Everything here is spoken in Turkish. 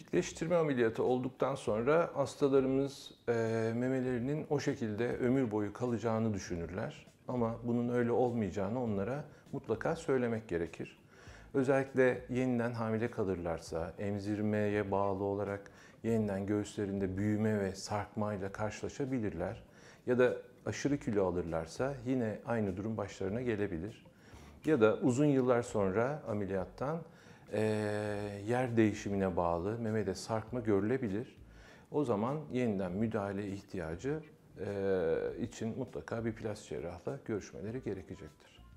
Dikleştirme ameliyatı olduktan sonra hastalarımız e, memelerinin o şekilde ömür boyu kalacağını düşünürler. Ama bunun öyle olmayacağını onlara mutlaka söylemek gerekir. Özellikle yeniden hamile kalırlarsa, emzirmeye bağlı olarak yeniden göğüslerinde büyüme ve sarkmayla karşılaşabilirler. Ya da aşırı kilo alırlarsa yine aynı durum başlarına gelebilir. Ya da uzun yıllar sonra ameliyattan e, yer değişimine bağlı memede sarkma görülebilir. O zaman yeniden müdahale ihtiyacı e, için mutlaka bir plastik cerrahla görüşmeleri gerekecektir.